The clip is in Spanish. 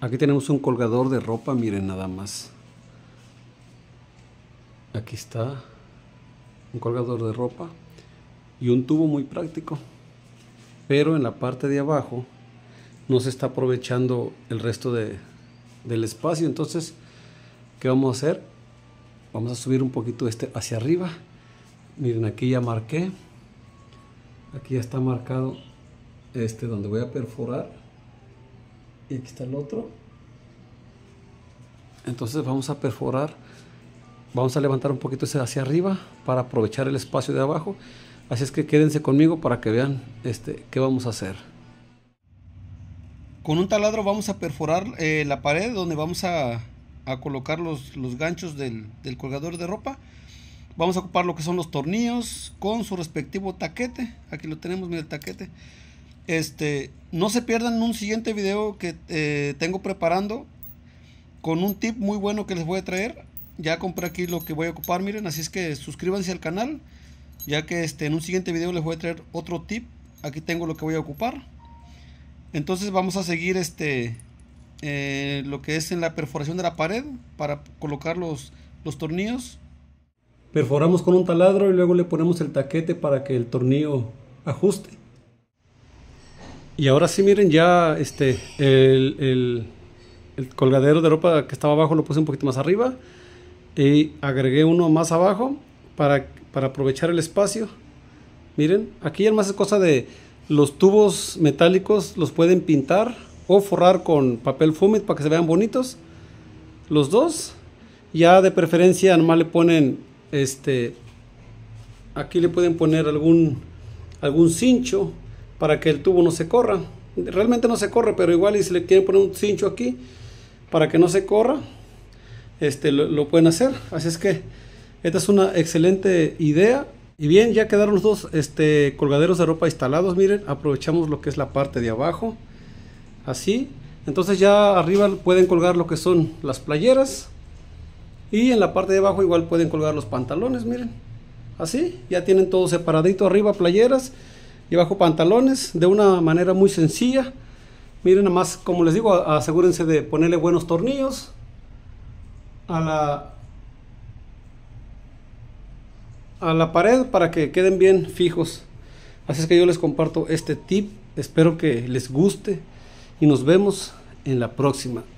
Aquí tenemos un colgador de ropa, miren nada más. Aquí está un colgador de ropa y un tubo muy práctico. Pero en la parte de abajo no se está aprovechando el resto de, del espacio. Entonces, ¿qué vamos a hacer? Vamos a subir un poquito este hacia arriba. Miren, aquí ya marqué. Aquí ya está marcado este donde voy a perforar y aquí está el otro. Entonces vamos a perforar, vamos a levantar un poquito ese hacia arriba para aprovechar el espacio de abajo. Así es que quédense conmigo para que vean este, qué vamos a hacer. Con un taladro vamos a perforar eh, la pared donde vamos a, colocar los, los ganchos del, del, colgador de ropa. Vamos a ocupar lo que son los tornillos con su respectivo taquete. Aquí lo tenemos, mira el taquete. Este, no se pierdan un siguiente video que eh, tengo preparando con un tip muy bueno que les voy a traer. Ya compré aquí lo que voy a ocupar, miren, así es que suscríbanse al canal, ya que este, en un siguiente video les voy a traer otro tip. Aquí tengo lo que voy a ocupar. Entonces vamos a seguir este, eh, lo que es en la perforación de la pared para colocar los, los tornillos. Perforamos con un taladro y luego le ponemos el taquete para que el tornillo ajuste. Y ahora sí, miren, ya este, el, el, colgadero de ropa que estaba abajo lo puse un poquito más arriba. Y agregué uno más abajo para, para aprovechar el espacio. Miren, aquí ya más es cosa de los tubos metálicos los pueden pintar o forrar con papel fumet para que se vean bonitos. Los dos. Ya de preferencia nomás le ponen este aquí le pueden poner algún algún cincho para que el tubo no se corra. Realmente no se corre, pero igual y si le quieren poner un cincho aquí para que no se corra, este, lo, pueden hacer. Así es que esta es una excelente idea. Y bien, ya quedaron los dos este, colgaderos de ropa instalados. Miren, aprovechamos lo que es la parte de abajo. Así. Entonces ya arriba pueden colgar lo que son las playeras. Y en la parte de abajo igual pueden colgar los pantalones, miren. Así, ya tienen todo separadito arriba, playeras y bajo pantalones de una manera muy sencilla. Miren, nada más, como les digo, asegúrense de ponerle buenos tornillos a la, a la pared para que queden bien fijos. Así es que yo les comparto este tip. Espero que les guste y nos vemos en la próxima.